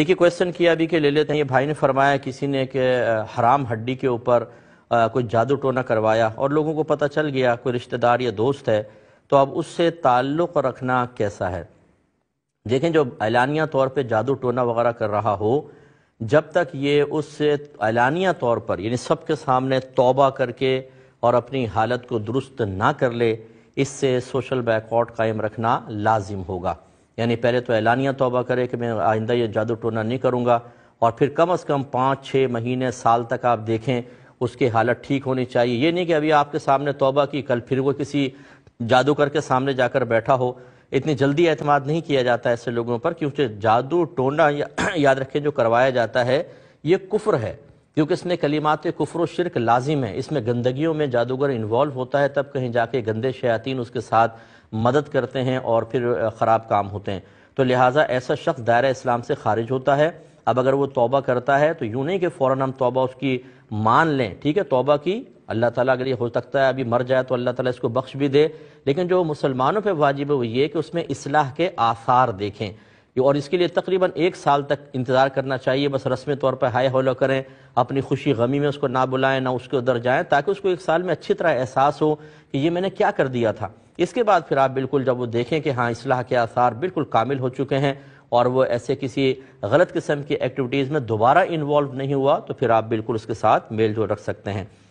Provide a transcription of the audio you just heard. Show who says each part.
Speaker 1: एक ही क्वेश्चन किया अभी कि ले लेते हैं ये भाई ने फरमाया किसी ने कि हराम हड्डी के ऊपर कोई जादू टोना करवाया और लोगों को पता चल गया कोई रिश्तेदार या दोस्त है तो अब उससे ताल्लुक़ रखना कैसा है देखें जो ऐलानिया तौर पे जादू टोना वगैरह कर रहा हो जब तक ये उससे ऐलानिया तौर पर यानी सबके सामने तोबा करके और अपनी हालत को दुरुस्त ना कर ले इससे सोशल बैकआउट कायम रखना लाजिम होगा यानी पहले तो ऐलानिया तोबा करे कि मैं आइंदा ये जादू टोना नहीं करूँगा और फिर कम अज़ कम पाँच छः महीने साल तक आप देखें उसकी हालत ठीक होनी चाहिए ये नहीं कि अभी आपके सामने तोबा की कल फिर वो किसी जादू के सामने जाकर बैठा हो इतनी जल्दी अतमाद नहीं किया जाता ऐसे लोगों पर क्योंकि जादू टोना या, याद रखें जो करवाया जाता है ये कुफ्र है क्योंकि इसमें कलीमात कुफर शिरक लाजिम है इसमें गंदगी में जादूगर इन्वॉल्व होता है तब कहीं जाके गंदे शयातीन उसके साथ मदद करते हैं और फिर ख़राब काम होते हैं तो लिहाजा ऐसा शख्स दायरा इस्लाम से खारिज होता है अब अगर वो तोबा करता है तो यूँ नहीं कि फ़ौर हम तोबा उसकी मान लें ठीक है तोबा की अल्लाह ताला अगर ये हो सकता है अभी मर जाए तो अल्लाह ताला इसको बख्श भी दे लेकिन जो मुसलमानों पे वाजिब है वो ये कि उसमें इस्लाह के आसार देखें और इसके लिए तकरीबन एक साल तक इंतज़ार करना चाहिए बस रस्म तौर पर हाय हौलो करें अपनी खुशी गमी में उसको ना बुलाएं ना उसके उधर जाएं ताकि उसको एक साल में अच्छी तरह एहसास हो कि ये मैंने क्या कर दिया था इसके बाद फिर आप बिल्कुल जब वो देखें कि हाँ इसलाह के आसार बिल्कुल कामिल हो चुके हैं और वो ऐसे किसी गलत किस्म की एक्टिविटीज़ में दोबारा इन्वॉल्व नहीं हुआ तो फिर आप बिल्कुल उसके साथ मेल जोल रख सकते हैं